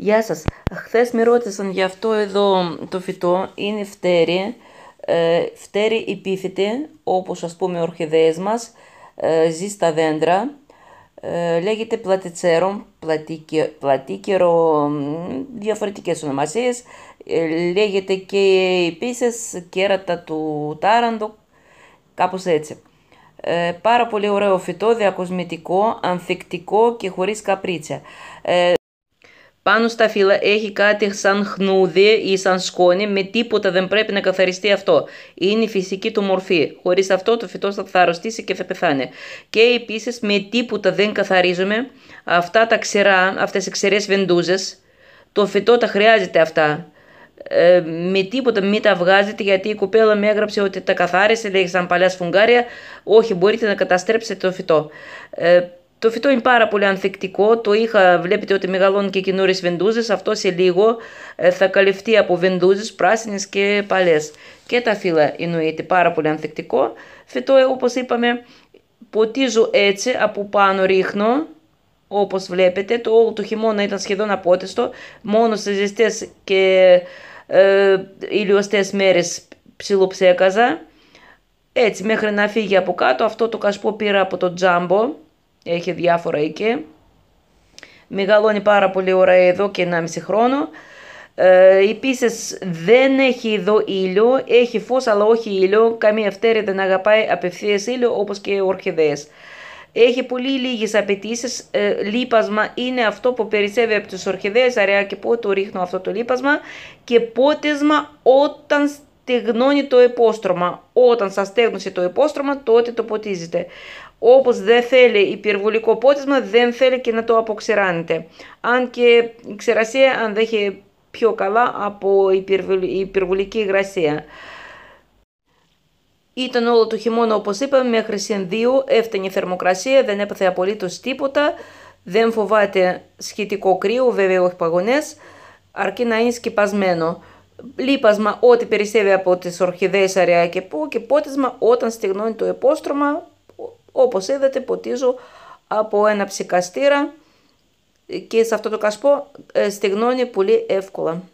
Γεια σας. Χθες με ρώτησαν για αυτό εδώ το φυτό. Είναι φτέρι. Ε, φτέρι υπήθητη όπως ας πούμε ορχιδέες μας. Ε, ζει στα δέντρα. Ε, λέγεται πλατιτσέρο, πλατίκερο, διαφορετικές ονομασίες. Ε, λέγεται και επίσης κέρατα του τάραντο, κάπως έτσι. Ε, πάρα πολύ ωραίο φυτό, διακοσμητικό, ανθεκτικό και χωρίς καπρίτσια. Πάνω στα φύλλα έχει κάτι σαν χνούδι ή σαν σκόνη, με τίποτα δεν πρέπει να καθαριστεί αυτό. Είναι η φυσική του μορφή. Χωρίς αυτό το φυτός θα αρρωστήσει και θα πεθάνει. Και επίσης με τίποτα δεν καθαρίζουμε αυτά τα ξερά, αυτές οι ξερές βεντούζες. Το φυτό τα χρειάζεται αυτά. Ε, με τίποτα μην τα βγάζετε γιατί η κοπέλα με έγραψε ότι τα καθάρισε, λέει σαν παλιά σφουγγάρια. Όχι, μπορείτε να καταστρέψετε το φυτό. Ε, το φυτό είναι πάρα πολύ ανθεκτικό, το είχα, βλέπετε ότι μεγαλώνει και καινούριε βεντούζε. αυτό σε λίγο ε, θα καλυφθεί από βεντούζε, πράσινες και παλές. Και τα φύλλα εννοείται πάρα πολύ ανθεκτικό. Φυτό όπως είπαμε ποτίζω έτσι από πάνω ρίχνω, όπως βλέπετε, το όλο το χειμώνα ήταν σχεδόν αποτέστο, μόνο σε ζεστές και ε, ηλιοστές μέρες ψιλοψέκαζα. Έτσι μέχρι να φύγει από κάτω, αυτό το κασπό πήρα από το τζάμπο έχει διάφορα εκεί. Μεγαλώνει πάρα πολύ ωραία εδώ και 1,5 χρόνο. Ε, επίσης δεν έχει εδώ ήλιο, έχει φως αλλά όχι ήλιο, καμία φτέρη δεν αγαπάει απευθείας ήλιο όπως και οι ορχιδέες. Έχει πολύ λίγες απαιτήσεις. Ε, λίπασμα είναι αυτό που περισσεύει από τι ορχιδέες, αραιά και πότε ρίχνω αυτό το λίπασμα και πότεσμα όταν στεγνώνει το επόστρωμα. Όταν σας στέγνωσε το επόστρωμα, τότε το ποτίζετε. Όπως δεν θέλει υπερβολικό πότισμα, δεν θέλει και να το αποξεράνετε. Αν και η ξερασία αντέχει πιο καλά από υπερβολική υγρασία. Ήταν όλο το χειμώνα όπως είπαμε μέχρι συν 2, έφτανε η θερμοκρασία, δεν έπαθε απολύτως τίποτα, δεν φοβάται σχετικό κρύο, βέβαια όχι παγωνές, αρκεί να είναι σκεπασμένο λίπασμα ό,τι περισσεύει από τις ορχιδέες αραιά και πού και πότισμα όταν στεγνώνει το επόστρωμα όπως είδατε ποτίζω από ένα ψυκαστήρα και σε αυτό το κασπό ε, στεγνώνει πολύ εύκολα.